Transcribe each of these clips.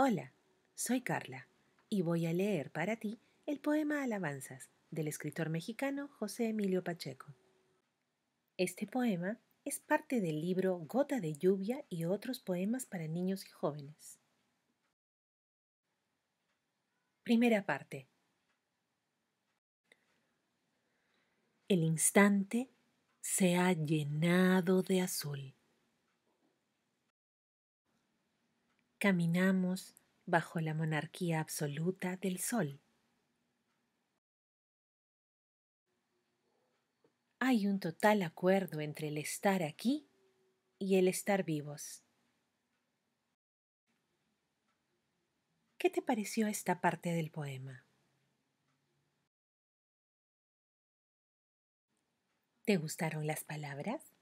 Hola, soy Carla y voy a leer para ti el poema Alabanzas del escritor mexicano José Emilio Pacheco. Este poema es parte del libro Gota de Lluvia y otros poemas para niños y jóvenes. Primera parte. El instante se ha llenado de azul. caminamos bajo la monarquía absoluta del Sol. Hay un total acuerdo entre el estar aquí y el estar vivos. ¿Qué te pareció esta parte del poema? ¿Te gustaron las palabras?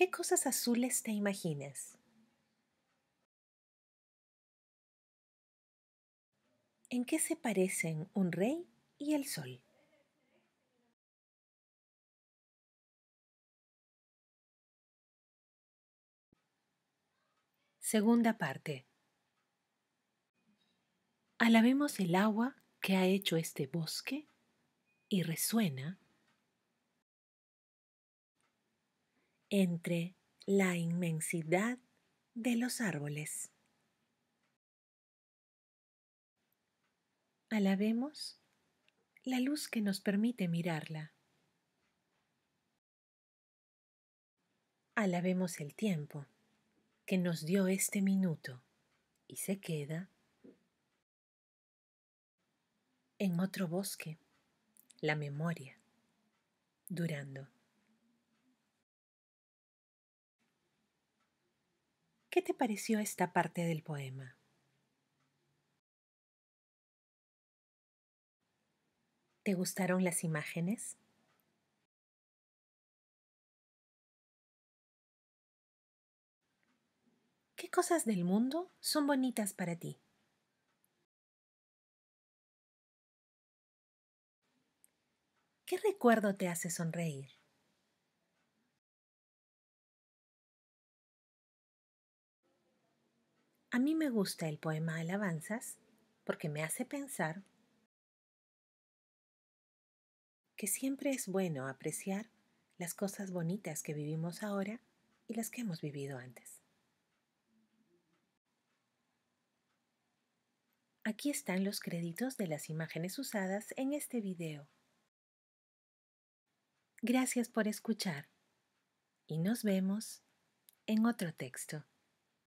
¿Qué cosas azules te imaginas? ¿En qué se parecen un rey y el sol? Segunda parte. Alabemos el agua que ha hecho este bosque y resuena entre la inmensidad de los árboles. Alabemos la luz que nos permite mirarla. Alabemos el tiempo que nos dio este minuto y se queda en otro bosque, la memoria, durando. ¿Qué te pareció esta parte del poema? ¿Te gustaron las imágenes? ¿Qué cosas del mundo son bonitas para ti? ¿Qué recuerdo te hace sonreír? A mí me gusta el poema Alabanzas porque me hace pensar que siempre es bueno apreciar las cosas bonitas que vivimos ahora y las que hemos vivido antes. Aquí están los créditos de las imágenes usadas en este video. Gracias por escuchar y nos vemos en otro texto.